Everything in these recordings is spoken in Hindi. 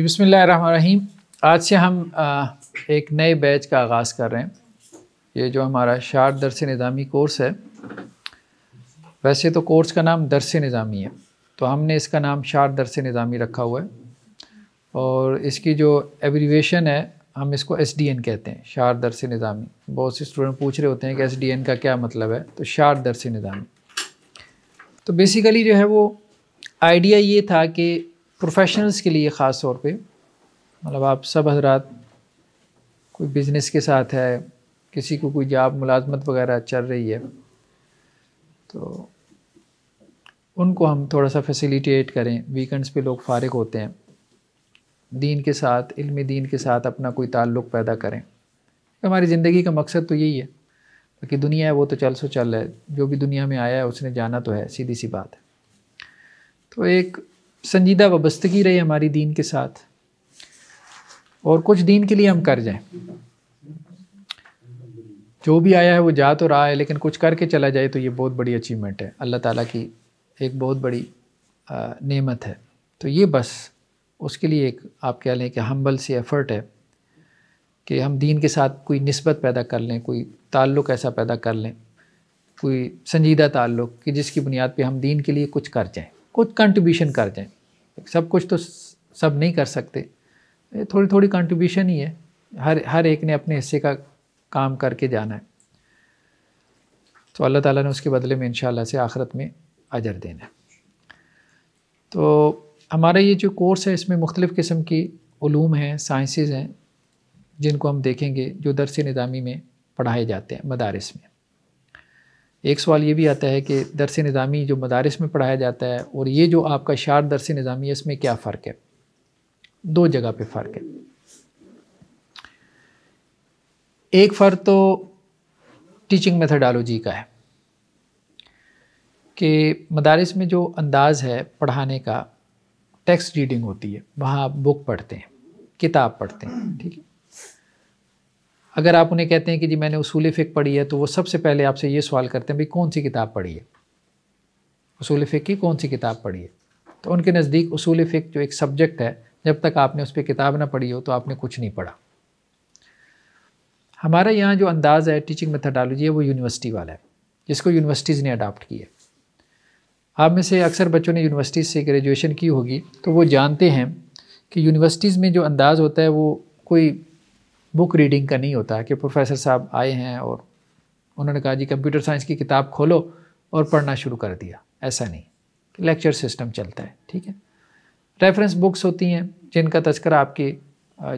जी बसमीम आज से हम एक नए बैच का आगाज़ कर रहे हैं ये जो हमारा शार दरस निज़ामी कोर्स है वैसे तो कोर्स का नाम दरस निज़ामी है तो हमने इसका नाम शार दरस निज़ामी रखा हुआ है और इसकी जो एवरीवेशन है हम इसको एस डी एन कहते हैं शार दरस निज़ामी बहुत से स्टूडेंट पूछ रहे होते हैं कि एस डी एन का क्या मतलब है तो शार दरस निज़ामी तो बेसिकली जो है वो आइडिया ये था कि प्रोफेशनल्स के लिए ख़ास तौर पे मतलब आप सब हजरात कोई बिज़नेस के साथ है किसी को कोई जॉब मुलाजमत वगैरह चल रही है तो उनको हम थोड़ा सा फैसिलिटेट करें वीकेंड्स पे लोग फारग होते हैं दीन के साथ इल्म दीन के साथ अपना कोई ताल्लुक़ पैदा करें हमारी ज़िंदगी का मकसद तो यही है बाकी दुनिया है वो तो चल सो चल है जो भी दुनिया में आया है उसने जाना तो है सीधी सी बात है तो एक संजीदा वबस्तगी रहे हमारी दीन के साथ और कुछ दीन के लिए हम कर जाएं जो भी आया है वो जा तो रहा है लेकिन कुछ करके चला जाए तो ये बहुत बड़ी अचीवमेंट है अल्लाह ताला की एक बहुत बड़ी नेमत है तो ये बस उसके लिए एक आप कह लें कि हम्बल सी एफ़र्ट है कि हम दीन के साथ कोई नस्बत पैदा कर लें कोई ताल्लुक़ ऐसा पैदा कर लें कोई संजीदा ताल्लुक़ कि जिसकी बुनियाद पे हम दीन के लिए कुछ कर जाएं खुद कंट्रीब्यूशन कर जाएं सब कुछ तो सब नहीं कर सकते थोड़ी थोड़ी कंट्रीब्यूशन ही है हर हर एक ने अपने हिस्से का काम करके जाना है तो अल्लाह ताला ने उसके बदले में इन से आखरत में अजर देना है तो हमारा ये जो कोर्स है इसमें मुख्तलिफ़ किस्म की ूम हैं साइंसेज हैं जिनको हम देखेंगे जो दरस निज़ामी में पढ़ाए जाते हैं मदारस में एक सवाल ये भी आता है कि दरस निज़ामी जो मदारस में पढ़ाया जाता है और ये जो आपका शार दरस निज़ामी है इसमें क्या फ़र्क है दो जगह पे फ़र्क है एक फ़र्क तो टीचिंग मेथडोलॉजी का है कि मदारस में जो अंदाज़ है पढ़ाने का टेक्स्ट रीडिंग होती है वहाँ आप बुक पढ़ते हैं किताब पढ़ते हैं ठीक है अगर आप उन्हें कहते हैं कि जी मैंने उसूल फ़िक पढ़ी है तो वो सबसे पहले आपसे ये सवाल करते हैं भाई कौन सी किताब पढ़ी है उसूल फ़िक की कौन सी किताब पढ़ी है तो उनके नज़दीक उसूल फ़िक जो एक सब्जेक्ट है जब तक आपने उस पर किताब ना पढ़ी हो तो आपने कुछ नहीं पढ़ा हमारा यहाँ जो अंदाज़ है टीचिंग मेथडोलॉजी है वो यूनिवर्सिटी वाला है जिसको यूनिवर्सिटीज़ ने अडाप्ट किया आप में से अक्सर बच्चों ने यूनिवर्सिटीज़ से ग्रेजुएशन की होगी तो वो जानते हैं कि यूनिवर्सिटीज़ में जो अंदाज़ होता है वो कोई बुक रीडिंग का नहीं होता है कि प्रोफेसर साहब आए हैं और उन्होंने कहा जी कंप्यूटर साइंस की किताब खोलो और पढ़ना शुरू कर दिया ऐसा नहीं लेक्चर सिस्टम चलता है ठीक है रेफरेंस बुक्स होती हैं जिनका तस्करा आपकी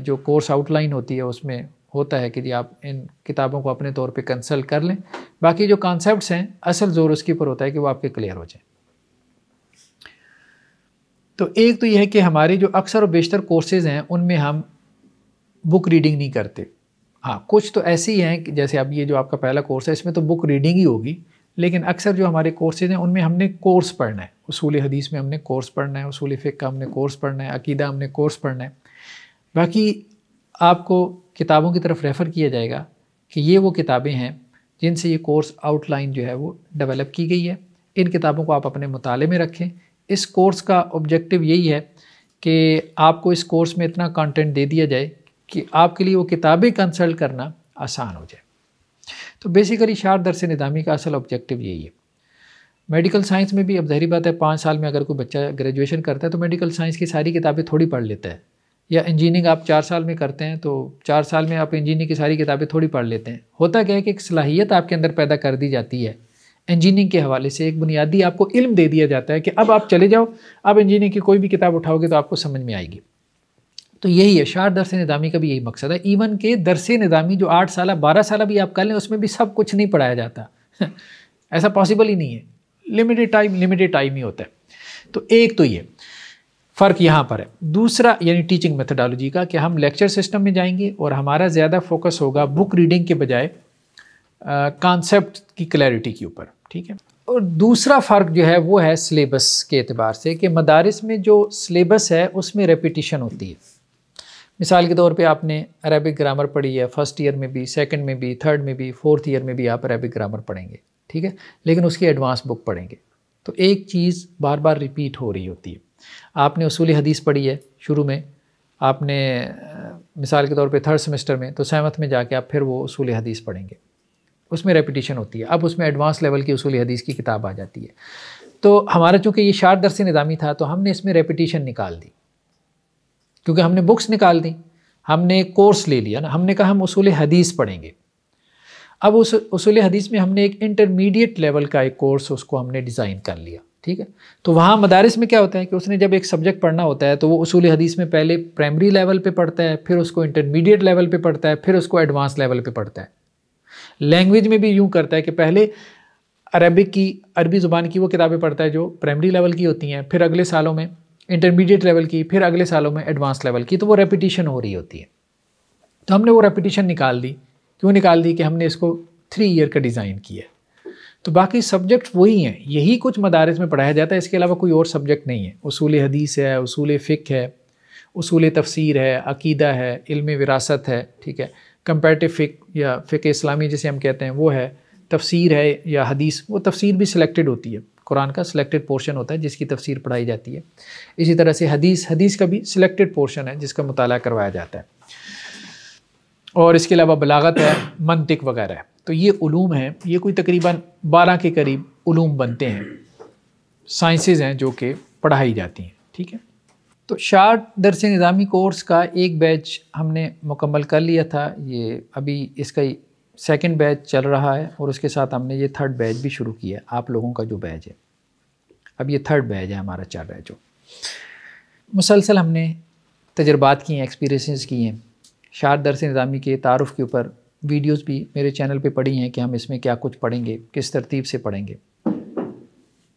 जो कोर्स आउटलाइन होती है उसमें होता है कि जी आप इन किताबों को अपने तौर पे कंसल्ट कर लें बाकी जो कॉन्सेप्ट्स हैं असल जोर उसके ऊपर होता है कि वो आपके क्लियर हो जाए तो एक तो यह है कि हमारे जो अक्सर और बेशतर कोर्सेज़ हैं उनमें हम बुक रीडिंग नहीं करते हाँ कुछ तो ऐसे ही हैं कि जैसे अब ये जो आपका पहला कोर्स है इसमें तो बुक रीडिंग ही होगी लेकिन अक्सर जो हमारे कोर्सेज हैं उनमें हमने कोर्स पढ़ना है उसूल हदीस में हमने कोर्स पढ़ना है उसूल फ़िक का हमने कोर्स पढ़ना है अकीदा हमने कोर्स पढ़ना है बाकी आपको किताबों की तरफ रेफ़र किया जाएगा कि ये वो किताबें हैं जिनसे ये कोर्स आउटलाइन जो है वो डेवलप की गई है इन किताबों को आप अपने मुताले में रखें इस कोर्स का ऑब्जेक्टिव यही है कि आपको इस कोर्स में इतना कंटेंट दे दिया जाए कि आपके लिए वो किताबें कंसल्ट करना आसान हो जाए तो बेसिकली शार दर से निदामी का असल ऑब्जेक्टिव यही है मेडिकल साइंस में भी अब जहरी बात है पाँच साल में अगर कोई बच्चा ग्रेजुएशन करता है तो मेडिकल साइंस की सारी किताबें थोड़ी पढ़ लेता है या इंजीनियरिंग आप चार साल में करते हैं तो चार साल में आप इंजीनियरिंग की सारी किताबें थोड़ी पढ़ लेते हैं होता क्या है कि एक सलाहियत आपके अंदर पैदा कर दी जाती है इंजीनियरिंग के हवाले से एक बुनियादी आपको इल्म दे दिया जाता है कि अब आप चले जाओ अब इंजीनियरिंग की कोई भी किताब उठाओगे तो आपको समझ में आएगी तो यही है शार दरस नदामी का भी यही मकसद है इवन के दरस निदामी जो आठ साल बारह साल भी आप कर लें उसमें भी सब कुछ नहीं पढ़ाया जाता ऐसा पॉसिबल ही नहीं है लिमिटेड टाइम लिमिटेड टाइम ही होता है तो एक तो ये फ़र्क यहाँ पर है दूसरा यानी टीचिंग मेथडोलॉजी का कि हम लेक्चर सिस्टम में जाएंगे और हमारा ज़्यादा फोकस होगा बुक रीडिंग के बजाय कॉन्सेप्ट की क्लैरिटी के ऊपर ठीक है और दूसरा फ़र्क जो है वो है सिलेबस के अतबार से कि मदारस में जो सिलेबस है उसमें रेपिटिशन होती है मिसाल के तौर पे आपने अरबिक ग्रामर पढ़ी है फर्स्ट ईयर में भी सेकंड में भी थर्ड में भी फोर्थ ईयर में भी आप अरबिक ग्रामर पढ़ेंगे ठीक है लेकिन उसकी एडवांस बुक पढ़ेंगे तो एक चीज़ बार बार रिपीट हो रही होती है आपने उसूल हदीस पढ़ी है शुरू में आपने मिसाल के तौर पर थर्ड सेमेस्टर में तो सेवन्थ में जाके आप फिर वो उसूल हदीस पढ़ेंगे उसमें रेपिटेशन होती है अब उसमें एडवांस लेवल की उसूल हदीस की किताब आ जाती है तो हमारा चूँकि ये शार्ट दरस निज़ामी था तो हमने इसमें रेपिटेशन निकाल दी क्योंकि हमने बुक्स निकाल दी हमने कोर्स ले लिया ना हमने कहा हम उसूल हदीस पढ़ेंगे अब उस उसूल हदीस में हमने एक इंटरमीडिएट लेवल का एक कोर्स उसको हमने डिज़ाइन कर लिया ठीक है तो वहाँ मदारस में क्या होता है कि उसने जब एक सब्जेक्ट पढ़ना होता है तो वो उसूल हदीस में पहले प्राइमरी लेवल पे पढ़ता है फिर उसको इंटरमीडिएट लेवल पे पढ़ता है फिर उसको एडवांस लेवल पे पढ़ता है लैंग्वेज में भी यूँ करता है कि पहले अरबिक की अरबी ज़ुबान की वो किताबें पढ़ता है जो प्राइमरी लेवल की होती हैं फिर अगले सालों में इंटरमीडिएट लेवल की फिर अगले सालों में एडवांस लेवल की तो वो रेपिटिशन हो रही होती है तो हमने वो रेपिटिशन निकाल दी क्यों निकाल दी कि हमने इसको थ्री ईयर का डिज़ाइन किया तो बाकी सब्जेक्ट वही हैं यही कुछ मदारस में पढ़ाया जाता है इसके अलावा कोई और सब्जेक्ट नहीं है उसूल हदीस है उसूल फ़िक है उसूल तफसीर है अकीदा है इल्म विरासत है ठीक है कंपेटिव फ़िक या फ़िक इस्लामी जिसे हम कहते हैं वो है तफसीर है या हदीस वो तफसीर भी सिलेक्टेड होती है कुरान का सिलेक्टेड पोर्शन होता है जिसकी तफसीर पढ़ाई जाती है इसी तरह से हदीस हदीस का भी सिलेक्टेड पोर्शन है जिसका मताल करवाया जाता है और इसके अलावा बलागत है मनतिक वगैरह तो ये ूम हैं ये कोई तकरीबन बारह के करीब ूम बनते हैं साइंसेज हैं जो कि पढ़ाई जाती हैं ठीक है तो शार्ट दरस निज़ामी कोर्स का एक बैच हमने मुकम्मल कर लिया था ये अभी इसका सेकेंड बैच चल रहा है और उसके साथ हमने ये थर्ड बैच भी शुरू किया है आप लोगों का जो बैच है अब ये थर्ड बैज है हमारा चल रहा है जो मुसलसल हमने तजर्बात किए हैं एक्सपीरियंसेस किए हैं शार दरस निज़ामी के तारफ़ के ऊपर वीडियोज़ भी मेरे चैनल पर पड़ी हैं कि हम इसमें क्या कुछ पढ़ेंगे किस तरतीब से पढ़ेंगे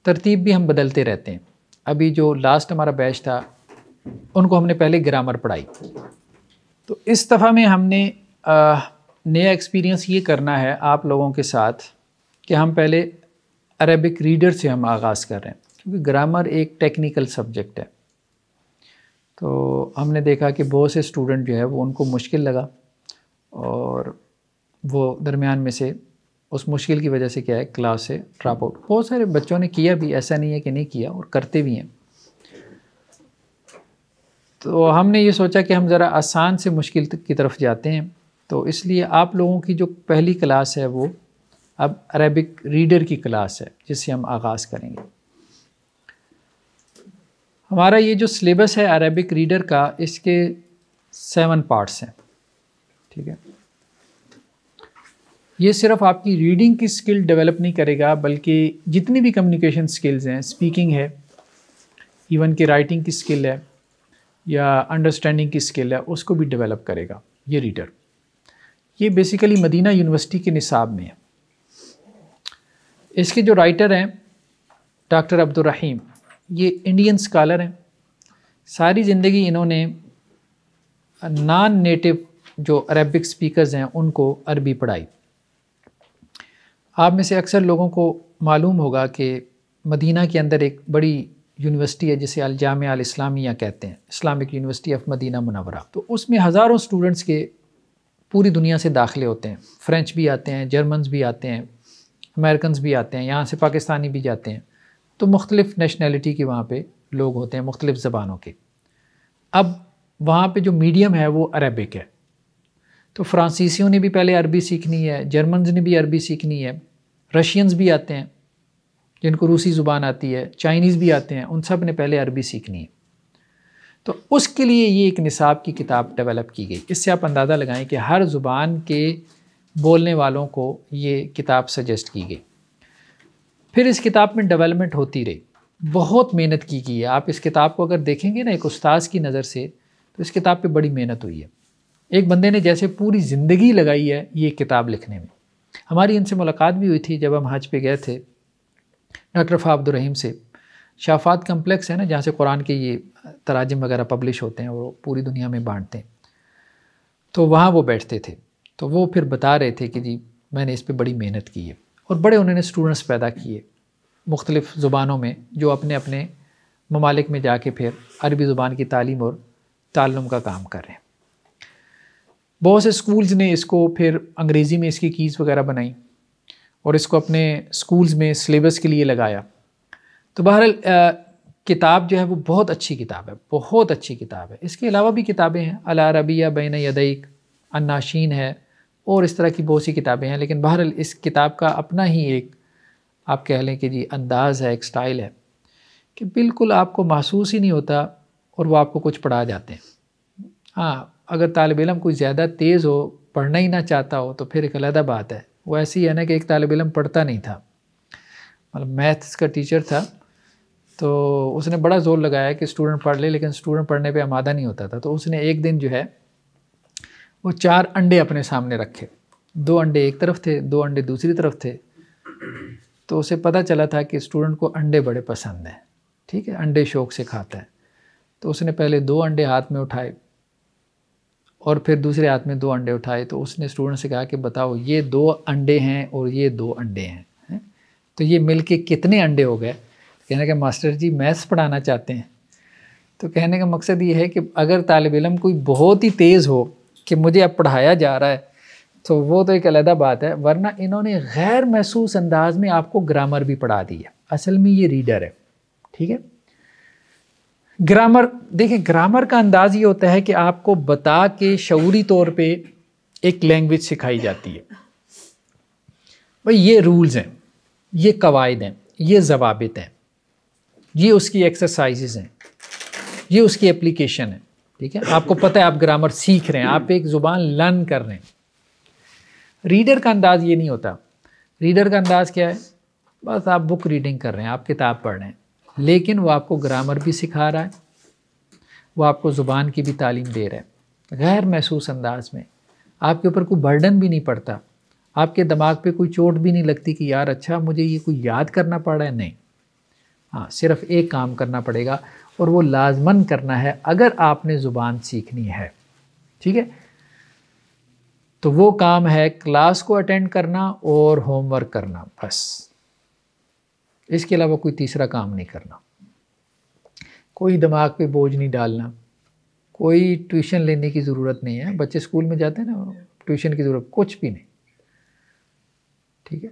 तरतीब भी हम बदलते रहते हैं अभी जो लास्ट हमारा बैच था उनको हमने पहले ग्रामर पढ़ाई तो इस दफ़ा में हमने आ, नया एक्सपीरियंस ये करना है आप लोगों के साथ कि हम पहले अरबिक रीडर से हम आगाज़ कर रहे हैं क्योंकि ग्रामर एक टेक्निकल सब्जेक्ट है तो हमने देखा कि बहुत से स्टूडेंट जो है वो उनको मुश्किल लगा और वो दरमियान में से उस मुश्किल की वजह से क्या है क्लास से ड्रॉप आउट बहुत सारे बच्चों ने किया भी ऐसा नहीं है कि नहीं किया और करते भी हैं तो हमने ये सोचा कि हम ज़रा आसान से मुश्किल की तरफ जाते हैं तो इसलिए आप लोगों की जो पहली क्लास है वो अब अरेबिक रीडर की क्लास है जिससे हम आगाज़ करेंगे हमारा ये जो सिलेबस है अरेबिक रीडर का इसके सेवन पार्ट्स हैं ठीक है ये सिर्फ आपकी रीडिंग की स्किल डेवलप नहीं करेगा बल्कि जितनी भी कम्युनिकेशन स्किल्स हैं स्पीकिंग है इवन कि राइटिंग की स्किल है या अंडरस्टैंडिंग की स्किल है उसको भी डेवलप करेगा ये रीडर ये बेसिकली मदीना यूनिवर्सिटी के निसाब में है इसके जो राइटर हैं डॉक्टर अब्दुलरहीम ये इंडियन स्कॉलर हैं सारी ज़िंदगी इन्होंने नॉन नेटिव जो अरबिक स्पीकर्स हैं उनको अरबी पढ़ाई आप में से अक्सर लोगों को मालूम होगा कि मदीना के अंदर एक बड़ी यूनिवर्सिटी है जिसे अलजाम अल इस्लामिया कहते हैं इस्लामिक यूनिवर्सिटी ऑफ मदीना मुनवरा तो उसमें हज़ारों स्टूडेंट्स के पूरी दुनिया से दाखिले होते हैं फ्रेंच भी आते हैं जर्मन भी आते हैं अमेरिकन भी आते हैं यहाँ से पाकिस्तानी भी जाते हैं तो मुख्तलिफ़ नेशनैलिटी के वहाँ पर लोग होते हैं मुख्तलिफ़ ज़बानों के अब वहाँ पर जो मीडियम है वो अरबिक है तो फ्रांसीसियों ने भी पहले अरबी सीखनी है जर्मन ने भी अरबी सीखनी है रशियंस भी आते हैं जिनको रूसी ज़ुबान आती है चाइनीज़ भी आते हैं उन सब ने पहले अरबी सीखनी है तो उसके लिए ये एक निसाब की किताब डेवलप की गई इससे आप अंदाज़ा लगाएं कि हर ज़ुबान के बोलने वालों को ये किताब सजेस्ट की गई फिर इस किताब में डेवलपमेंट होती रही बहुत मेहनत की गई है आप इस किताब को अगर देखेंगे ना एक उस्ताद की नज़र से तो इस किताब पे बड़ी मेहनत हुई है एक बंदे ने जैसे पूरी ज़िंदगी लगाई है ये किताब लिखने में हमारी इनसे मुलाकात भी हुई थी जब हम हज पे गए थे डॉक्टर फाबदुरहीम से शाफात कम्प्लेक्स है ना जहाँ से कुरान के ये तराजम वगैरह पब्लिश होते हैं वो पूरी दुनिया में बांटते हैं तो वहाँ वो बैठते थे तो वो फिर बता रहे थे कि जी मैंने इस पर बड़ी मेहनत की है और बड़े उन्होंने स्टूडेंट्स पैदा किए मुख्तलिफ़ ज़ुबानों में जो अपने अपने ममालिक में जाके फिर अरबी ज़ुबान की तालीम और तालम का काम कर रहे हैं बहुत से स्कूल्स ने इसको फिर अंग्रेज़ी में इसकी कीज़ वगैरह बनाई और इसको अपने स्कूल्स में सिलेबस के लिए लगाया तो बहरहाल किताब जो है वो बहुत अच्छी किताब है बहुत अच्छी किताब है इसके अलावा भी किताबें हैं अला रबिया बैन यदईक अन्नाशीन है और इस तरह की बहुत सी किताबें हैं लेकिन बहरहाल इस किताब का अपना ही एक आप कह लें कि जी अंदाज़ है एक स्टाइल है कि बिल्कुल आपको महसूस ही नहीं होता और वो आपको कुछ पढ़ा जाते हैं हाँ अगर तालब इलम कोई ज़्यादा तेज़ हो पढ़ना ही ना चाहता हो तो फिर एक अलहदा बात है वो ऐसी है ना कि एक तालब इलम पढ़ता नहीं था मतलब मैथ्स का टीचर था तो उसने बड़ा जोर लगाया कि स्टूडेंट पढ़ ले लेकिन स्टूडेंट पढ़ने पे आमादा नहीं होता था तो उसने एक दिन जो है वो चार अंडे अपने सामने रखे दो अंडे एक तरफ थे दो अंडे दूसरी तरफ थे तो उसे पता चला था कि स्टूडेंट को अंडे बड़े पसंद हैं ठीक है अंडे शौक से खाता है तो उसने पहले दो अंडे हाथ में उठाए और फिर दूसरे हाथ में दो अंडे उठाए तो उसने स्टूडेंट से कहा कि बताओ ये दो अंडे हैं और ये दो अंडे हैं है? तो ये मिल के कितने अंडे हो गए कहने का मास्टर जी मैथ्स पढ़ाना चाहते हैं तो कहने का मकसद ये है कि अगर तालब इलम कोई बहुत ही तेज़ हो कि मुझे अब पढ़ाया जा रहा है तो वो तो एक अलहदा बात है वरना इन्होंने गैर महसूस अंदाज में आपको ग्रामर भी पढ़ा दिया असल में ये रीडर है ठीक है ग्रामर देखें ग्रामर का अंदाज ये होता है कि आपको बता के शौरी तौर पे एक लैंग्वेज सिखाई जाती है भाई ये रूल्स हैं ये कवायद हैं ये जवाबित हैं ये उसकी एक्सरसाइजेज हैं ये उसकी एप्लीकेशन है ठीक है आपको पता है आप ग्रामर सीख रहे हैं आप एक ज़ुबान लर्न कर रहे हैं रीडर का अंदाज़ ये नहीं होता रीडर का अंदाज़ क्या है बस आप बुक रीडिंग कर रहे हैं आप किताब पढ़ रहे हैं लेकिन वो आपको ग्रामर भी सिखा रहा है वो आपको ज़ुबान की भी तालीम दे रहा है गैर महसूस अंदाज में आपके ऊपर कोई बर्डन भी नहीं पड़ता आपके दिमाग पे कोई चोट भी नहीं लगती कि यार अच्छा मुझे ये कोई याद करना पड़ रहा है नहीं हाँ सिर्फ एक काम करना पड़ेगा और वो लाजमन करना है अगर आपने ज़ुबान सीखनी है ठीक है तो वो काम है क्लास को अटेंड करना और होमवर्क करना बस इसके अलावा कोई तीसरा काम नहीं करना कोई दिमाग पे बोझ नहीं डालना कोई ट्यूशन लेने की ज़रूरत नहीं है बच्चे स्कूल में जाते हैं ना ट्यूशन की ज़रूरत कुछ भी नहीं ठीक है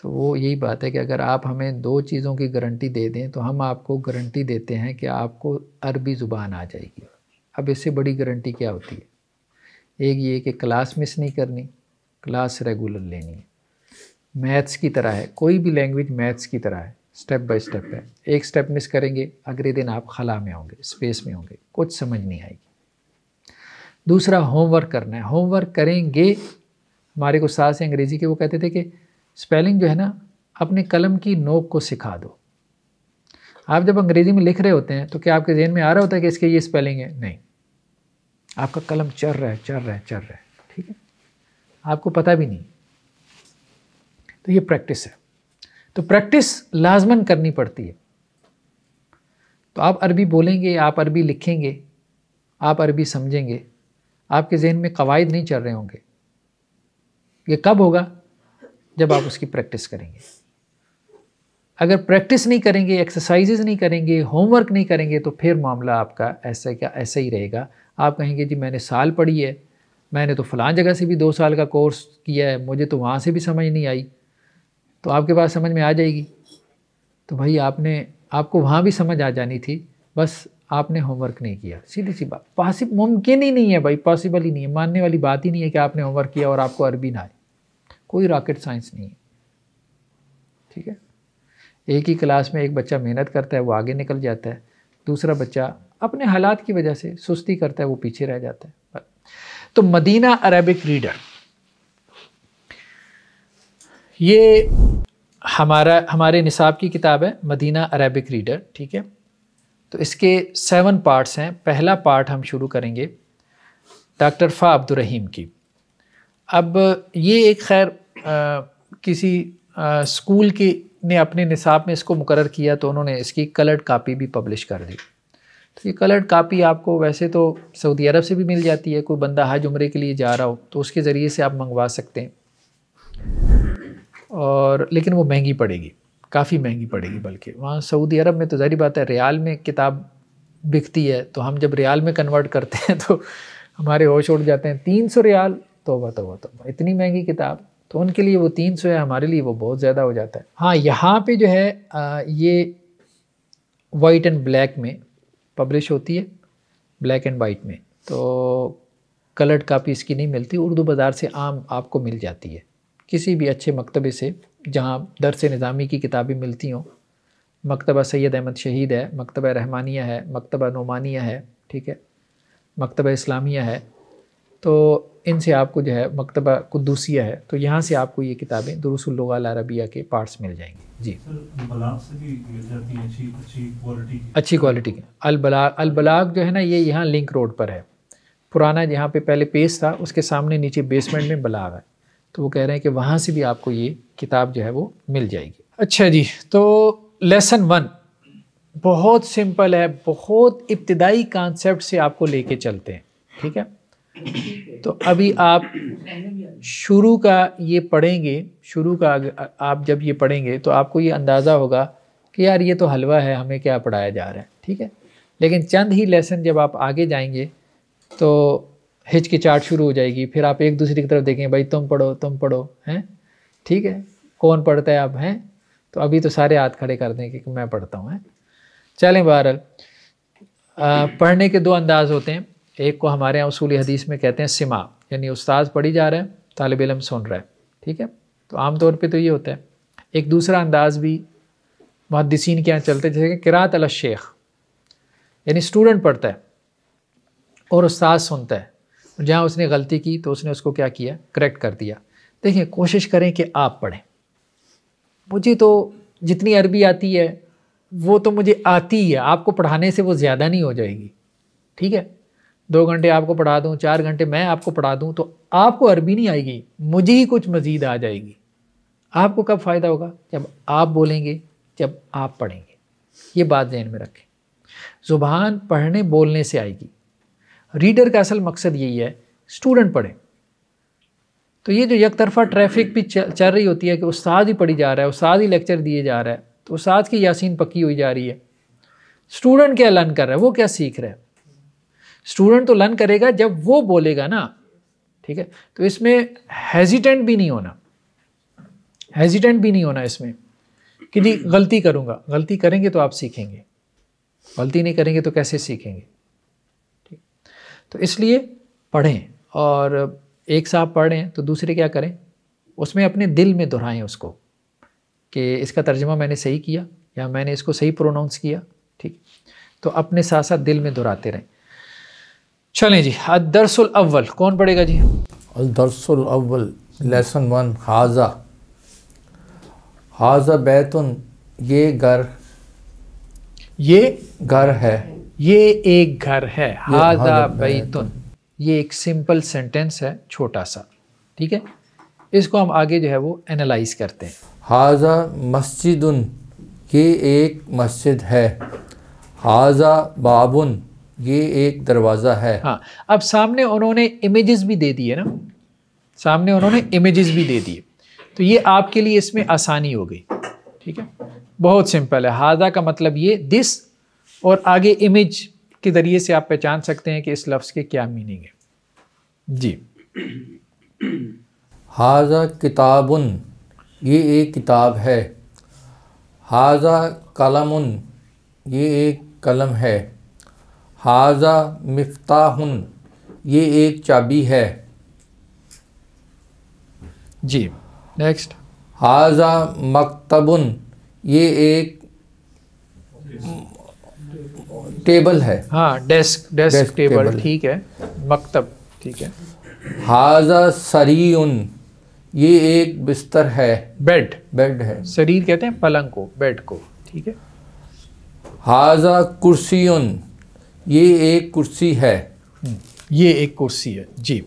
तो वो यही बात है कि अगर आप हमें दो चीज़ों की गारंटी दे दें तो हम आपको गारंटी देते हैं कि आपको अरबी ज़ुबान आ जाएगी अब इससे बड़ी गारंटी क्या होती है एक ये कि क्लास मिस नहीं करनी क्लास रेगुलर लेनी है मैथ्स की तरह है कोई भी लैंग्वेज मैथ्स की तरह है स्टेप बाय स्टेप है एक स्टेप मिस करेंगे अगले दिन आप खला में होंगे स्पेस में होंगे कुछ समझ नहीं आएगी दूसरा होमवर्क करना है होमवर्क करेंगे हमारे कुछ सास अंग्रेज़ी के वो कहते थे कि स्पेलिंग जो है ना अपने कलम की नोक को सिखा दो आप जब अंग्रेज़ी में लिख रहे होते हैं तो क्या आपके जहन में आ रहा होता है कि इसके ये स्पेलिंग है नहीं आपका कलम चर रहा है चर रहा है चर रहा है ठीक है आपको पता भी नहीं तो ये प्रैक्टिस है तो प्रैक्टिस लाजमन करनी पड़ती है तो आप अरबी बोलेंगे आप अरबी लिखेंगे आप अरबी समझेंगे आपके जहन में कवायद नहीं चल रहे होंगे ये कब होगा जब आप उसकी प्रैक्टिस करेंगे अगर प्रैक्टिस नहीं करेंगे एक्सरसाइजेज नहीं करेंगे होमवर्क नहीं करेंगे तो फिर मामला आपका ऐसा क्या ऐसा ही रहेगा आप कहेंगे जी मैंने साल पढ़ी है मैंने तो फलां जगह से भी दो साल का कोर्स किया है मुझे तो वहाँ से भी समझ नहीं आई तो आपके पास समझ में आ जाएगी तो भाई आपने आपको वहाँ भी समझ आ जानी थी बस आपने होमवर्क नहीं किया सीधी सी बात पॉसिब मुमकिन ही नहीं है भाई पॉसिबल ही नहीं है मानने वाली बात ही नहीं है कि आपने होमवर्क किया और आपको अरबी ना आए कोई रॉकेट साइंस नहीं है ठीक है एक ही क्लास में एक बच्चा मेहनत करता है वो आगे निकल जाता है दूसरा बच्चा अपने हालात की वजह से सुस्ती करता है वो पीछे रह जाता है तो मदीना अरेबिक रीडर ये हमारा हमारे निसाब की किताब है मदीना अरेबिक रीडर ठीक है तो इसके सेवन पार्ट्स हैं पहला पार्ट हम शुरू करेंगे डॉक्टर फ़ा अब्दुलरहीम की अब ये एक खैर किसी स्कूल के ने अपने निसाब में इसको मुकर किया तो उन्होंने इसकी कलर्ड कापी भी पब्लिश कर दी तो ये कलर्ड कापी आपको वैसे तो सऊदी अरब से भी मिल जाती है कोई बंदा हज उम्रे के लिए जा रहा हो तो उसके ज़रिए से आप मंगवा सकते हैं और लेकिन वो महंगी पड़ेगी काफ़ी महंगी पड़ेगी बल्कि वहाँ सऊदी अरब में तो ज़ाहिर बात है रियाल में किताब बिकती है तो हम जब रियाल में कन्वर्ट करते हैं तो हमारे होश उड़ जाते हैं तीन सौ रियाल तो वह तो वह तो इतनी महंगी किताब तो उनके लिए वो तीन सौ है हमारे लिए वो बहुत ज़्यादा हो जाता है हाँ यहाँ पे जो है आ, ये वाइट एंड ब्लैक में पब्लिश होती है ब्लैक एंड वाइट में तो कलर्ड कापी इसकी नहीं मिलती उर्दू बाज़ार से आम आपको मिल जाती है किसी भी अच्छे मकतबे से जहाँ दरस निज़ामी की किताबें मिलती हों मकतबा सैद अहमद शहीद है मकतबा रहमानिया है मकतबा नुमानिया है ठीक है मकतबा इस्लामिया है तो इनसे आपको जो है मकतबा कुदूसिया है तो यहाँ से आपको ये किताबें दरसुल्लुगाल अरबिया के पार्ट्स मिल जाएंगे जी अच्छी क्वालिटी की अलबलाग अलबलाग जो है ना ये यहाँ लिंक रोड पर है पुराना जहाँ पे पहले पेज था उसके सामने नीचे बेसमेंट में बलाग है तो वो कह रहे हैं कि वहाँ से भी आपको ये किताब जो है वो मिल जाएगी अच्छा जी तो लेसन वन बहुत सिंपल है बहुत इब्तदाई कॉन्सेप्ट से आपको लेके चलते हैं ठीक है तो अभी आप शुरू का ये पढ़ेंगे शुरू का आप जब ये पढ़ेंगे तो आपको ये अंदाज़ा होगा कि यार ये तो हलवा है हमें क्या पढ़ाया जा रहा है ठीक है लेकिन चंद ही लेसन जब आप आगे जाएंगे तो हिचकिचाट शुरू हो जाएगी फिर आप एक दूसरे की तरफ देखें भाई तुम पढ़ो तुम पढ़ो हैं ठीक है कौन पढ़ता है आप हैं तो अभी तो सारे हाथ खड़े कर दें कि मैं पढ़ता हूँ हैं चलें बहरल पढ़ने के दो अंदाज होते हैं एक को हमारे यहाँ उसूल हदीस में कहते हैं सिमा यानी उस्ताद पढ़ी जा रहे हैं तालब इलम सुन रहे हैं ठीक है तो आमतौर पर तो ये होता है एक दूसरा अंदाज भी मुहदसिन के यहाँ चलते जैसे कि किरात अल शेख यानी स्टूडेंट पढ़ता है और उस्ताद सुनता है जहाँ उसने गलती की तो उसने उसको क्या किया करेक्ट कर दिया देखिए कोशिश करें कि आप पढ़ें मुझे तो जितनी अरबी आती है वो तो मुझे आती ही है आपको पढ़ाने से वो ज़्यादा नहीं हो जाएगी ठीक है दो घंटे आपको पढ़ा दूँ चार घंटे मैं आपको पढ़ा दूँ तो आपको अरबी नहीं आएगी मुझे ही कुछ मज़ीद आ जाएगी आपको कब फ़ायदा होगा जब आप बोलेंगे जब आप पढ़ेंगे ये बात जहन में रखें ज़ुबान पढ़ने बोलने से आएगी रीडर का असल मकसद यही है स्टूडेंट पढ़े तो ये जो एक तरफा ट्रैफिक भी चल रही होती है कि उस्ताद ही पढ़ी जा रहा है उस्ताद ही लेक्चर दिए जा रहा है तो उस्ताद की यासीन पक्की हुई जा रही है स्टूडेंट क्या लर्न कर रहा है वो क्या सीख रहा है स्टूडेंट तो लर्न करेगा जब वो बोलेगा ना ठीक है तो इसमें हेजिटेंट भी नहीं होना हेजिटेंट भी नहीं होना इसमें कि जी गलती करूँगा गलती करेंगे तो आप सीखेंगे गलती नहीं करेंगे तो कैसे सीखेंगे ठीक तो इसलिए पढ़ें और एक साथ पढ़ें तो दूसरे क्या करें उसमें अपने दिल में दोहराएं उसको कि इसका तर्जमा मैंने सही किया या मैंने इसको सही प्रोनाउंस किया ठीक तो अपने साथ साथ दिल में दोहराते रहें चलें जी अदरसल अव्वल कौन पढ़ेगा जी अदरसल अव्वल लेसन वन हाजा हाजा बैतुन ये घर ये घर है ये एक घर है हाजा बैतुन ये एक सिंपल सेंटेंस है छोटा सा ठीक है इसको हम आगे जो है वो एनालाइज करते हैं हाजा मस्जिदुन ये एक मस्जिद है हाजा बाबुन ये एक दरवाज़ा है हाँ अब सामने उन्होंने इमेजेस भी दे दिए ना सामने उन्होंने इमेजेस भी दे दिए तो ये आपके लिए इसमें आसानी हो गई ठीक है बहुत सिंपल है हादा का मतलब ये दिस और आगे इमेज के ज़रिए से आप पहचान सकते हैं कि इस लफ्ज़ के क्या मीनिंग है जी हाजा किताबन ये एक किताब है हाजा कलम ये एक कलम है हाजा मफ्ताहन ये एक चाबी है जी नेक्स्ट हाजा मकतबन ये एक टेबल है हाँ डेस्क डेस्क, डेस्क टेबल ठीक है मकतब ठीक है हाजा सरीन ये एक बिस्तर है बेड बेड है शरीर कहते हैं पलंग को बेड को ठीक है हाजा कुर्सीन ये एक कुर्सी है ये एक कुर्सी है जी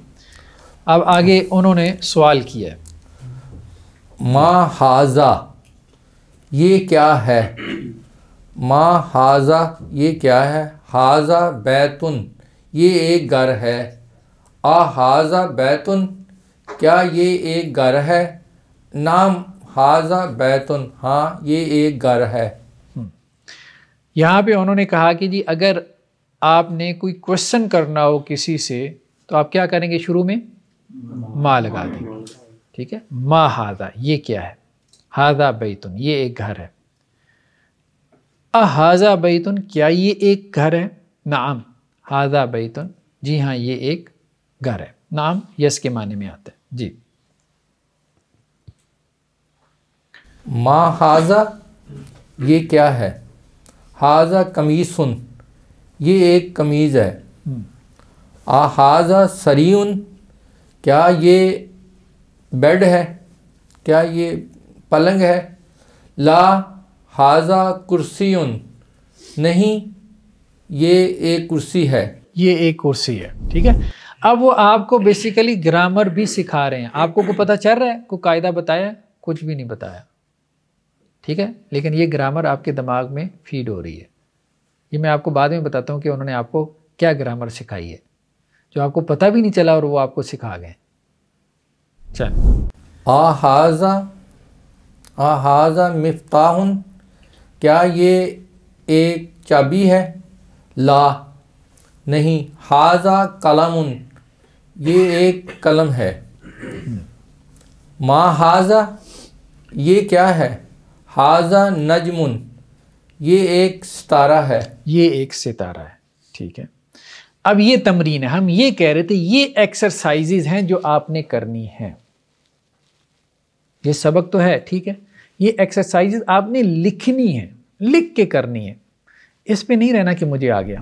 अब आगे उन्होंने सवाल किया है माँ हाजा ये क्या है माँ हाजा ये क्या है हाजा बैतुन ये एक घर है आ हाजा बैतुन क्या ये एक घर है नाम हाजा बैतुन हाँ ये एक घर है हम्म। यहाँ पे उन्होंने कहा कि जी अगर आपने कोई क्वेश्चन करना हो किसी से तो आप क्या करेंगे शुरू में माँ लगा देंगे ठीक है माँ हादा ये क्या है हादा बैतुन ये एक घर है अहाजा बैतुन क्या ये एक घर है नाम हादा बैतुन जी हाँ ये एक घर है नाम यस के माने में आता है जी माँ हाजा ये क्या है हाजा कमीसुन ये एक कमीज़ है हम्म। आहाजा सरीन क्या ये बेड है क्या ये पलंग है ला हाजा कुर्सी नहीं ये एक कुर्सी है ये एक कुर्सी है ठीक है अब वो आपको बेसिकली ग्रामर भी सिखा रहे हैं आपको को पता चल रहा है को कायदा बताया कुछ भी नहीं बताया ठीक है लेकिन ये ग्रामर आपके दिमाग में फीड हो रही है ये मैं आपको बाद में बताता हूँ कि उन्होंने आपको क्या ग्रामर सिखाई है जो आपको पता भी नहीं चला और वो आपको सिखा गए चल आहाजा आहाजा मफ्ताहन क्या ये एक चाबी है ला नहीं हाजा कलम ये एक कलम है माँ हाजा ये क्या है हाजा नजमुन ये एक सितारा है ये एक सितारा है ठीक है अब ये तमरीन है हम ये कह रहे थे ये एक्सरसाइजेज हैं जो आपने करनी है ये सबक तो है ठीक है ये एक्सरसाइजेज आपने लिखनी है लिख के करनी है इस पे नहीं रहना कि मुझे आ गया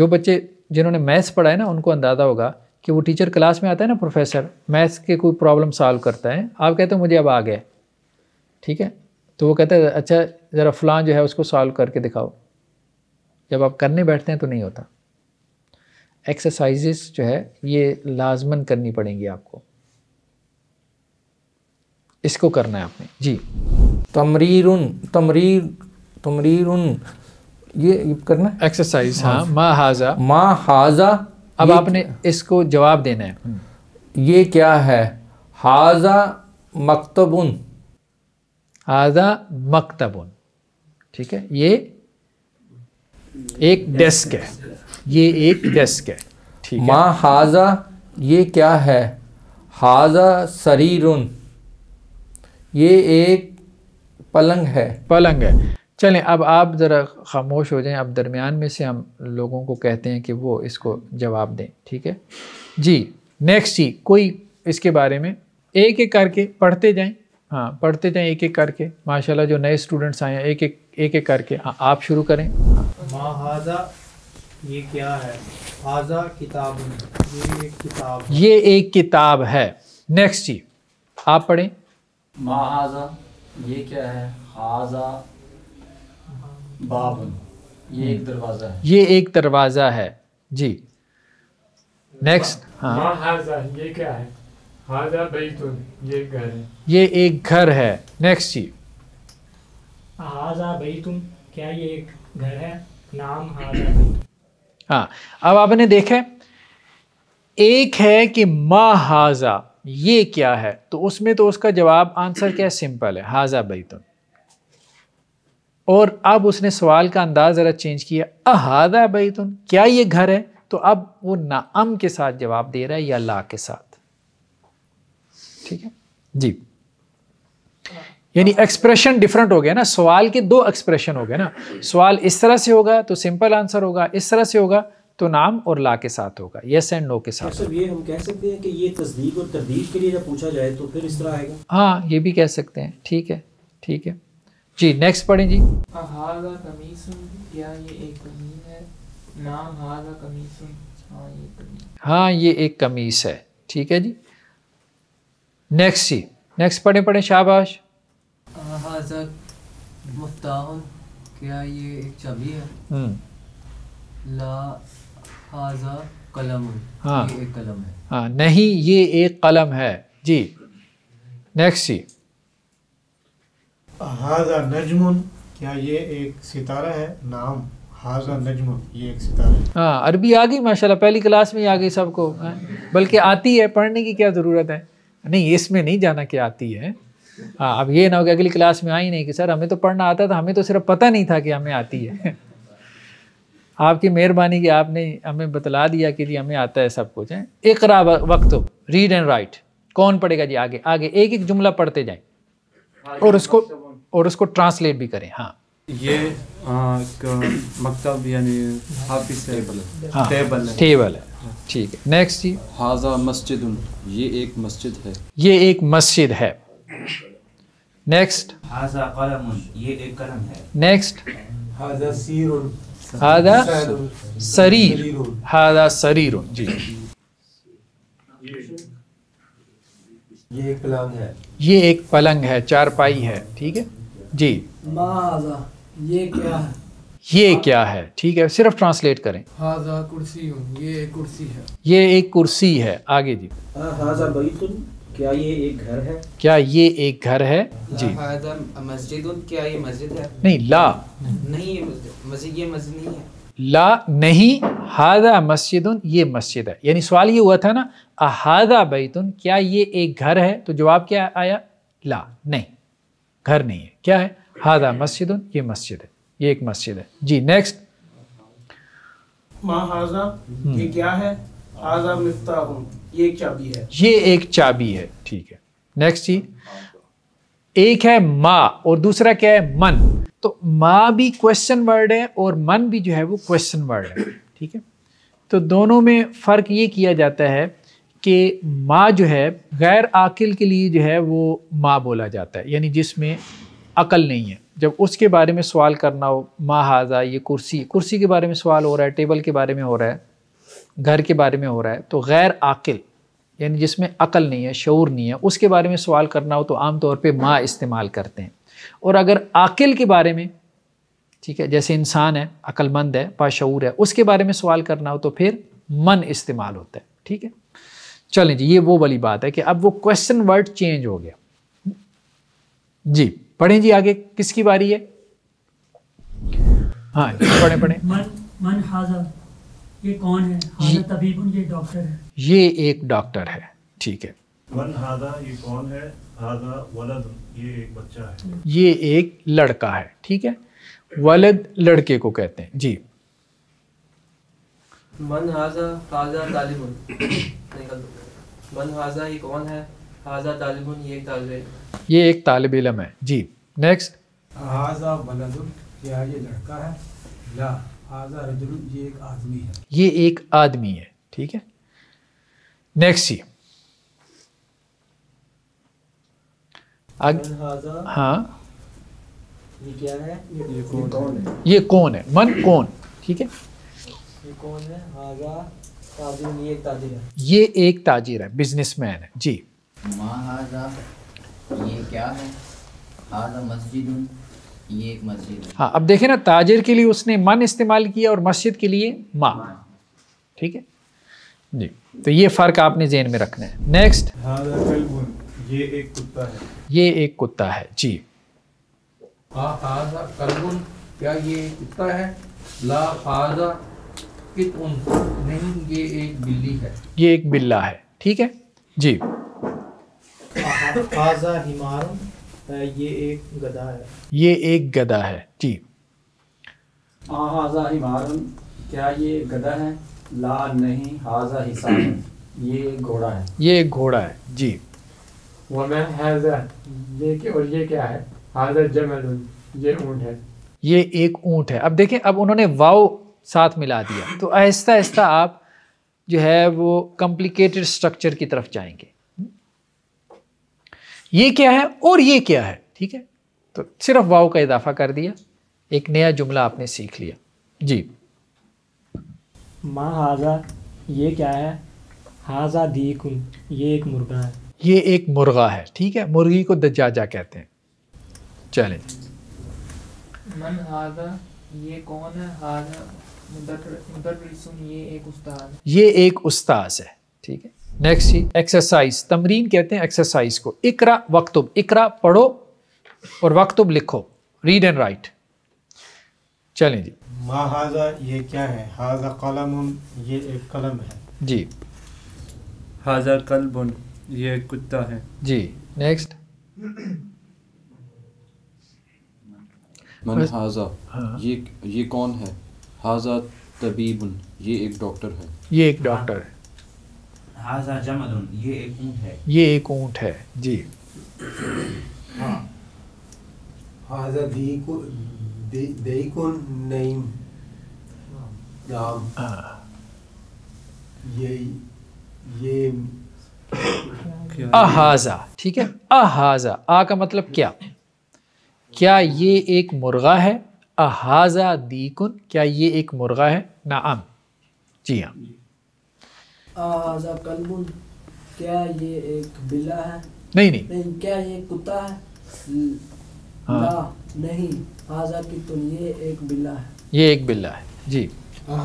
जो बच्चे जिन्होंने मैथ्स पढ़ा है ना उनको अंदाज़ा होगा कि वो टीचर क्लास में आता है ना प्रोफेसर मैथ्स के कोई प्रॉब्लम सॉल्व करता है आप कहते हो मुझे अब आ गया ठीक है तो वो कहता है अच्छा ज़रा फलां जो है उसको सॉल्व करके दिखाओ जब आप करने बैठते हैं तो नहीं होता एक्सरसाइजेस जो है ये लाजमन करनी पड़ेंगी आपको इसको करना है आपने जी तमरीर तमरीर तमरीर ये करना एक्सरसाइज हाँ माँ हाजा माँ हाजा अब आपने इसको जवाब देना है ये क्या है हाजा मकतबुन आधा मकतबन ठीक है ये एक डेस्क है ये एक डेस्क है ठीक है माँ हाजा ये क्या है हाजा शरीर ये एक पलंग है पलंग है चलें अब आप ज़रा खामोश हो जाएं अब दरमियान में से हम लोगों को कहते हैं कि वो इसको जवाब दें ठीक है जी नेक्स्ट जी कोई इसके बारे में एक एक करके पढ़ते जाएं हाँ पढ़ते जाएं एक एक करके माशाल्लाह जो नए स्टूडेंट्स आए हैं एक एक एक एक करके हाँ आप शुरू करें माहाजा ये क्या है हाजा किताब ये एक किताब ये एक किताब है नेक्स्ट जी आप पढ़ें माहाजा ये क्या है हाजा बाबन ये एक हम्म। दरवाज़ा है ये एक दरवाज़ा है जी नेक्स्ट हाँ ये क्या है तो ये एक घर है नेक्स्ट चीज हाजा बैतुन क्या ये एक घर है नाम हाँ अब आपने देखा एक है कि मा हाजा ये क्या है तो उसमें तो उसका जवाब आंसर क्या सिंपल है हाजा बैतुन तो। और अब उसने सवाल का अंदाज ज़रा चेंज किया अहादा बैतुन क्या ये घर है तो अब वो नाम के साथ जवाब दे रहा है या ला के साथ ठीक है जी यानी एक्सप्रेशन डिफरेंट हो गया ना सवाल के दो एक्सप्रेशन हो गए ना सवाल इस तरह से होगा तो सिंपल आंसर होगा इस तरह से होगा तो नाम और ला के साथ होगा यस एंड नो के साथ तो ये हम कह सकते हैं कि ये तस्दीक और तरदीक के लिए जब पूछा जाए तो फिर इस तरह आएगा हाँ ये भी कह सकते हैं ठीक है ठीक है जी नेक्स्ट पढ़ें जी हाँ ये एक कमीज हाँ, हाँ, है ठीक है जी नेक्स्ट जी नेक्स्ट पढ़े पढ़े शाबाश हाँ, हाँ, क्या ये एक छवि है हम्म। ला हाजा कलम हाँ ये एक कलम है हाँ नहीं ये एक कलम है जी नेक्स्ट सी हाजा नजमुन क्या ये एक सितारा है नाम हाजा नजमुन ये एक सितारा है हाँ अरबी आ गई माशाल्लाह पहली क्लास में ही आ गई सबको हाँ, बल्कि आती है पढ़ने की क्या ज़रूरत है नहीं इसमें नहीं जाना कि आती है हाँ अब ये ना हो कि अगली क्लास में आई नहीं कि सर हमें तो पढ़ना आता था हमें तो सिर्फ पता नहीं था कि हमें आती है आपकी मेहरबानी कि आपने हमें बतला दिया कि जी हमें आता है सब कुछ है इकरा वक्त रीड एंड राइट कौन पढ़ेगा जी आगे आगे एक एक जुमला पढ़ते जाए और उसको और उसको ट्रांसलेट भी करें हाँ ये मकतब यानी हाँ, टेबल है टेबल है ठीक है नेक्स्ट जी हाजा मस्जिद ये एक मस्जिद है ये एक मस्जिद है नेक्स्ट हाजा कलम ये एक कलम है नेक्स्ट हाजा सीरुन हाजा सरीर हादा सरीर जी ये एक पलंग है ये एक पलंग है चारपाई है ठीक है जी माजा ये क्या है ये क्या है ठीक है सिर्फ ट्रांसलेट करें हाजा कुर्सी ये एक कुर्सी है ये एक कुर्सी है आगे जी हाजा बैतुन क्या ये एक घर है क्या ये एक घर है जी मस्जिदुन क्या ये मस्जिद है नहीं ला नहीं ये मस्जिद ये मस्जिद नहीं है ला नहीं हादा मस्जिद ये मस्जिद है यानी सवाल ये हुआ था ना अहादा बैतुन क्या ये एक घर है तो जवाब क्या आया ला नहीं घर नहीं है क्या है हादा मस्जिद ये मस्जिद है ये एक मस्जिद है जी नेक्स्ट हाजा ये हम्म। क्या है ये एक चाबी है ये एक चाबी है ठीक है नेक्स्ट जी एक है माँ और दूसरा क्या है मन तो माँ भी क्वेश्चन वर्ड है और मन भी जो है वो क्वेश्चन वर्ड है ठीक है तो दोनों में फ़र्क ये किया जाता है कि माँ जो है गैर आकिल के लिए जो है वो माँ बोला जाता है यानी जिसमें अकल नहीं है जब उसके बारे में सवाल करना हो माँ हाजा ये कुर्सी कुर्सी के बारे में सवाल हो रहा है टेबल के बारे में हो रहा है घर के बारे में हो रहा है तो गैर आकिल यानी जिसमें अकल नहीं है शौर नहीं है उसके बारे में सवाल करना हो तो आम तौर पे माँ इस्तेमाल करते हैं और अगर आकिल के बारे में ठीक है जैसे इंसान है अक्लमंद है बाशूर है उसके बारे में सवाल करना हो तो फिर मन इस्तेमाल होता है ठीक है चलें जी ये वो वाली बात है कि अब वो क्वेश्चन वर्ड चेंज हो गया जी पढ़ें जी आगे किसकी बारी है हाँ पढ़े पढ़े मन मन हाजा ये कौन है हाजा तबीबुन ये डॉक्टर है ये एक डॉक्टर है ठीक है मन हाजा ये कौन है हाजा वलद ये एक बच्चा है ये एक लड़का है ठीक है वलद लड़के को कहते हैं जी मन हाजा हाजा तालिबुन मन हाजा ये कौन है ये एक तालब इलम है जी नेक्स्ट क्या ये लड़का है ला ये एक आदमी है ये एक आदमी है ठीक है नेक्स्ट जी आग... हाँ ये क्या है ये कौन है ये कौन है मन कौन ठीक है ये कौन है ताजिर ये एक ताजिर है ये एक ताजिर है बिजनेसमैन है जी ये मस्जिद हाँ अब देखे ना ताजिर के लिए उसने मन इस्तेमाल किया और मस्जिद के लिए माँ ठीक है जी तो ये फ़र्क आपने जेन में रखना है नेक्स्ट ये एक कुत्ता है ये एक कुत्ता है जी हाँ, कलबुन क्या ये कुत्ता है ला नहीं ये एक बिल्ली है ये एक बिल्ला है ठीक है जी ये एक गदा है ये एक गदा है जी आजा हिमारम क्या ये गदा है ला नहीं हाजा हिसार ये घोड़ा है ये एक घोड़ा है जी वो मैं हैजा ये के और ये क्या है हाजा जमल ये ऊंट है ये एक ऊंट है अब देखें अब उन्होंने वाव साथ मिला दिया तो आहिस्ता आहिस्ता आप जो है वो कॉम्प्लिकेटेड स्ट्रक्चर की तरफ जाएंगे ये क्या है और ये क्या है ठीक है तो सिर्फ वाव का इजाफा कर दिया एक नया जुमला आपने सीख लिया जी माँ हाजा ये क्या है हाजा दीकुन ये एक मुर्गा है ये एक मुर्गा है ठीक है मुर्गी को दज्जाजा कहते हैं चलें मन हाजा ये कौन है हाजा ये एक उस्ताज है ठीक है नेक्स्ट ही एक्सरसाइज तमरीन कहते हैं एक्सरसाइज को इकरा वक्तुब इकरा पढ़ो और वक्तुब लिखो रीड एंड राइट चलें जी माहाजा ये क्या है हाजा कलम ये एक कलम है जी हाजा कलबुन ये कुत्ता है जी नेक्स्ट मन हाजा हाँ। ये ये कौन है हाजा तबीबन ये एक डॉक्टर है ये एक डॉक्टर है हाजा जमदुन ये एक ऊंट है ये एक ऊंट है जी हाँ। हाजा दी को दे दे को नईम नाम हाँ। ये ये अहाजा ठीक है अहाजा आ का मतलब क्या क्या ये एक मुर्गा है अहाजा दीकुन क्या ये एक मुर्गा है ना आम जी हाँ नहीं नहीं, नहीं क्या ये कुत्ता है हाँ नहीं हाजा की तो ये एक बिल्ला है ये एक बिल्ला है जी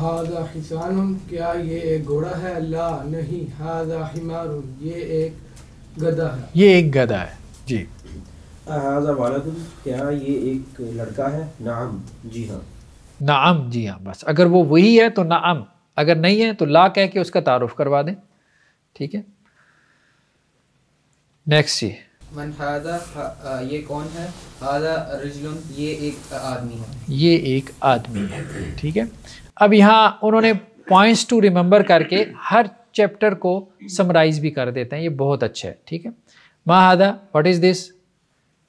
हाजा हिसान क्या ये एक घोड़ा है ला नहीं हाजा हिमार ये एक गधा है ये एक गधा है जी हाँ। नाम जी हाँ बस अगर वो वही है तो नाम अगर नहीं है तो ला कह के उसका तारुफ करवा दें ठीक है नेक्स्ट जी मन ये कौन है ये एक आदमी है ये एक आदमी है ठीक है अब यहाँ उन्होंने पॉइंट्स टू रिमेंबर करके हर चैप्टर को समराइज भी कर देते हैं ये बहुत अच्छा है ठीक है मा हादा व्हाट इज़ दिस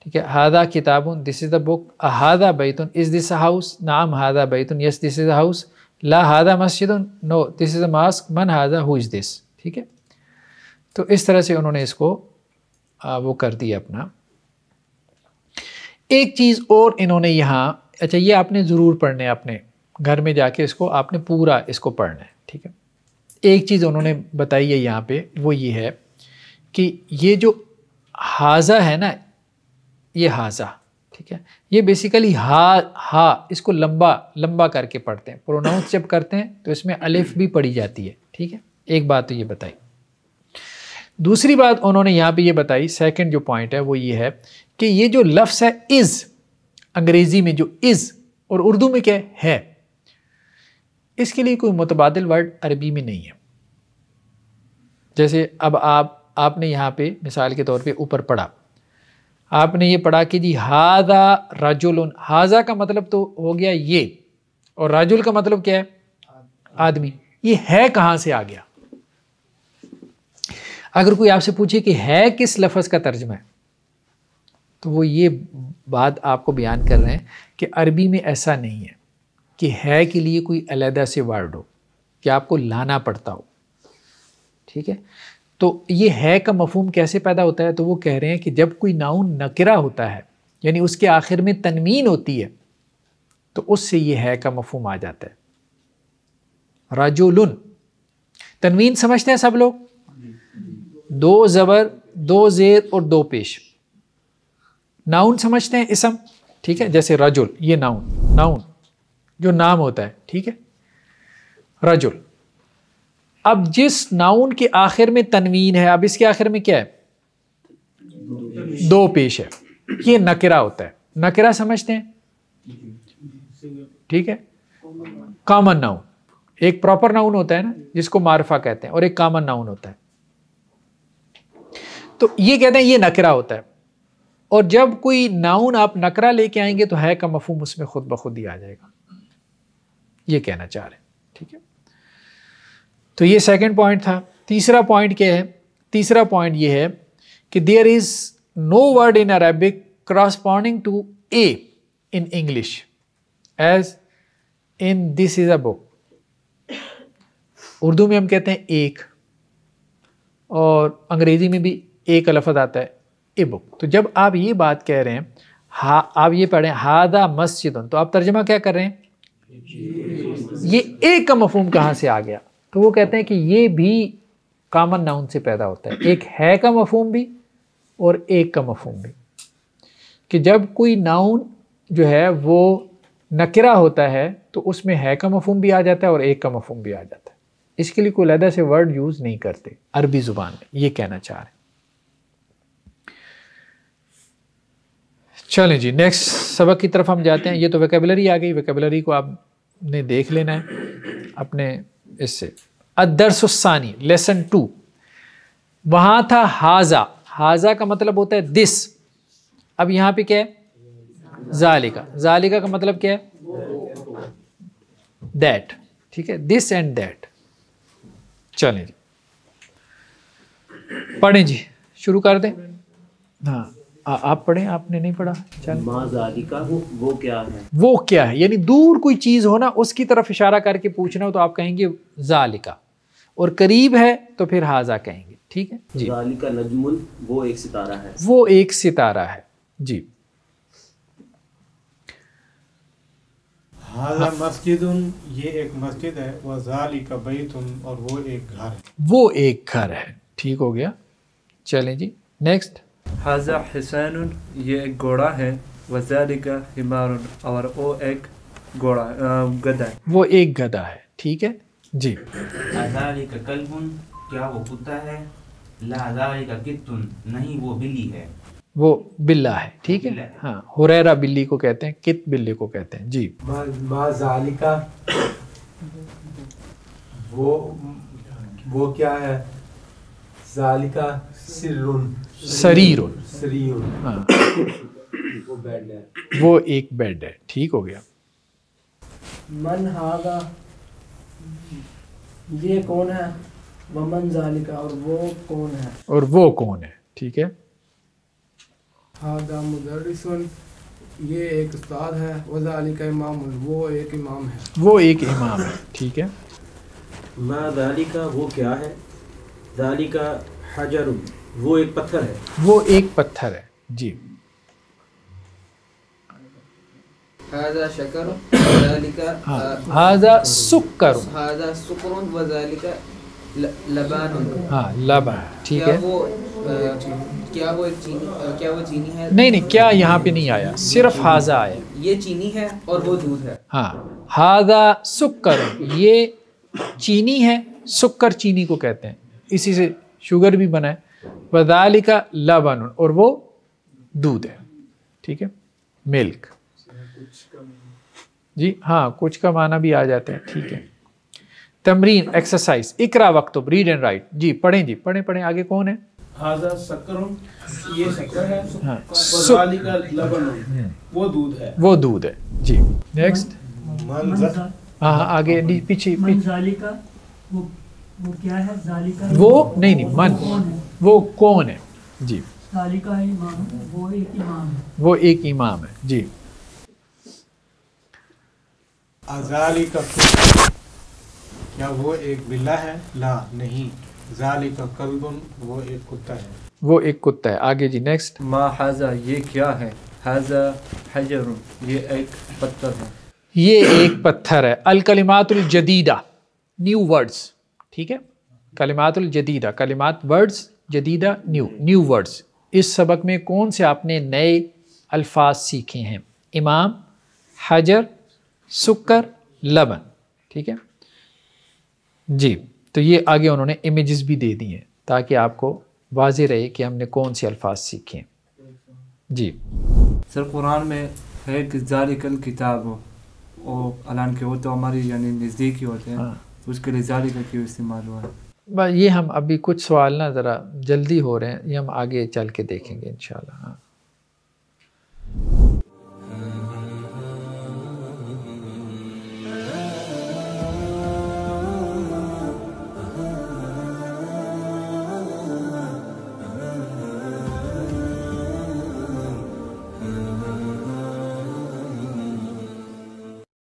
ठीक है हादा किताबुन दिस इज़ द बुक अहादा बैतुन इज़ दिस अ हाउस नाम हादा बैतुन yes this is a house ला हादा मस्जिद no this is a mosque मन हादा हु इज़ दिस ठीक है तो इस तरह से उन्होंने इसको आ, वो कर दिया अपना एक चीज़ और इन्होंने यहाँ अच्छा ये आपने ज़रूर पढ़ने अपने घर में जाके इसको आपने पूरा इसको पढ़ना है ठीक है एक चीज़ उन्होंने बताई है यहाँ पे वो ये है कि ये जो हाजा है ना ये हाजा ठीक है ये बेसिकली हा हा इसको लंबा लंबा करके पढ़ते हैं प्रोनाउंस जब करते हैं तो इसमें अलिफ भी पढ़ी जाती है ठीक है एक बात तो ये बताई दूसरी बात उन्होंने यहाँ पे ये बताई सेकंड जो पॉइंट है वो ये है कि ये जो लफ्स है इज़ अंग्रेज़ी में जो इज़ और उर्दू में क्या है इसके लिए कोई मुतबाद वर्ड अरबी में नहीं है जैसे अब आप आपने यहाँ पे मिसाल के तौर पे ऊपर पढ़ा आपने ये पढ़ा कि जी हाजा राजुल हाजा का मतलब तो हो गया ये और राजुल का मतलब क्या है आदमी ये है कहां से आ गया अगर कोई आपसे पूछे कि है किस लफ्ज़ का तर्जमा है तो वो ये बात आपको बयान कर रहे हैं कि अरबी में ऐसा नहीं है कि है के लिए कोई अलहदा से वर्ड हो कि आपको लाना पड़ता हो ठीक है तो ये है का मफहम कैसे पैदा होता है तो वो कह रहे हैं कि जब कोई नाउन नकरा होता है यानी उसके आखिर में तनवीन होती है तो उससे ये है का मफहम आ जाता है रजुल तनवीन समझते हैं सब लोग दो ज़बर दो ज़ेर और दो पेश नाउन समझते हैं इसम ठीक है जैसे रजुल ये नाउन नाउन जो नाम होता है ठीक है रजुल अब जिस नाउन के आखिर में तनवीन है अब इसके आखिर में क्या है दो पेश, है ये नकरा होता है नकरा समझते हैं ठीक है कॉमन नाउन एक प्रॉपर नाउन होता है ना जिसको मारफा कहते हैं और एक कॉमन नाउन होता है तो ये कहते हैं ये नकरा होता है और जब कोई नाउन आप नकरा लेके आएंगे तो है का मफहम उसमें खुद ब खुद ही आ जाएगा ये कहना चाह रहे हैं ठीक है तो ये सेकंड पॉइंट था तीसरा पॉइंट क्या है तीसरा पॉइंट ये है कि there is no word in Arabic corresponding to a in English as in this is a book Urdu में हम कहते हैं एक और अंग्रेज़ी में भी एक लफज आता है ए बुक तो जब आप ये बात कह रहे हैं हा आप ये पढ़ें हादा मस्जिद तो आप तर्जमा क्या कर रहे हैं ये एक का मफहम कहाँ से आ गया तो वो कहते हैं कि ये भी कामन नाउन से पैदा होता है एक है का मफहम भी और एक का मफहम भी कि जब कोई नाउन जो है वो नकरा होता है तो उसमें है का मफहम भी आ जाता है और एक का मफहम भी आ जाता है इसके लिए कोई लहदा से वर्ड यूज़ नहीं करते अरबी ज़ुबान में ये कहना चाह रहे हैं चलें जी नेक्स्ट सबक की तरफ हम जाते हैं ये तो वेकेबलरी आ गई वेकेबलरी को आपने देख लेना है अपने इससे अदरसानी लेसन टू वहां था हाजा हाजा का मतलब होता है दिस अब यहां पे क्या है जालिका जालिका का मतलब क्या है दैट ठीक है दिस एंड दैट चलें जी पढ़ें जी शुरू कर दें हाँ आ, आप पढ़े आपने नहीं पढ़ा का वो वो क्या है वो क्या है यानी दूर कोई चीज़ हो ना उसकी तरफ इशारा करके पूछना हो तो आप कहेंगे जालिका और करीब है तो फिर हाजा कहेंगे ठीक है जी जालिका नजमुल वो एक सितारा है वो एक सितारा है जी हाँ। ये एक मस्जिद है वह जालिका और वो एक घर है वो एक घर है ठीक हो गया चलें जी नेक्स्ट हाजा हसैन ये एक घोड़ा है वजालिका हिमार और वो एक घोड़ा गधा है वो एक गधा है ठीक है जी हजारी का क्या वो कुत्ता है लाजारी का कितुन नहीं वो बिल्ली है वो बिल्ला है ठीक है हाँ हुरैरा बिल्ली को कहते हैं कित बिल्ली को कहते हैं जी माजालिका वो वो क्या है जालिका सिरुन शरीर हाँ वो एक बेड है ठीक हो गया मन हागा ये कौन है वमन जालिका और वो कौन है और वो कौन है ठीक है हागा मुदरसन ये एक उस्ताद है वजालिका इमाम वो एक इमाम है वो एक इमाम है ठीक है माँ जालिका वो क्या है जालिका हजरुन वो एक पत्थर है वो एक पत्थर है जी हाजा शकर हाँ, हाजा हाँ, लबान ठीक है वो क्या वो चीनी क्या वो चीनी है नहीं नहीं क्या यहाँ पे नहीं आया सिर्फ हाजा आया ये चीनी है और वो दूध है हाँ हाजा सुक्कर ये चीनी है सुक्कर चीनी को कहते हैं इसी से शुगर भी बना है वदाली का लबन और वो दूध है ठीक है मिल्क जी हाँ कुछ का माना भी आ जाता है ठीक है तमरीन एक्सरसाइज इकरा वक्त रीड एंड राइट जी पढ़ें जी पढ़ें पढ़ें आगे कौन है ये शक्कर है हाँ, का लबन हम्म। वो दूध है वो दूध है जी नेक्स्ट हाँ, हाँ आगे पीछे, पीछे। वो क्या है वो नहीं नहीं मन वो कौन है जी वो एक इमाम है जी अजाली का क्या वो एक बिल्ला है ला नहीं जाली का कल्बन वो एक कुत्ता है वो एक कुत्ता है आगे जी नेक्स्ट मा हाजा ये क्या है हाजा हजर ये एक पत्थर है ये एक पत्थर है अलकलिमातुल जदीदा न्यू वर्ड्स ठीक है कलिमातुल जदीदा कलिमात वर्ड्स जदीदा न्यू न्यू वर्ड्स इस सबक में कौन से आपने नए अल्फाज सीखे हैं इमाम हजर सुकर लबन ठीक है जी तो ये आगे उन्होंने इमेजेस भी दे दी हैं ताकि आपको वाज रहे कि हमने कौन से अल्फाज सीखे हैं जी सर कुरान में है कि कल किताब और अलान के वो तो हमारी यानी नज़दीक ही होते हैं हाँ। उसके नज़ारे का क्यों इस्तेमाल हुआ है ये हम अभी कुछ सवाल ना ज़रा जल्दी हो रहे हैं ये हम आगे चल के देखेंगे इन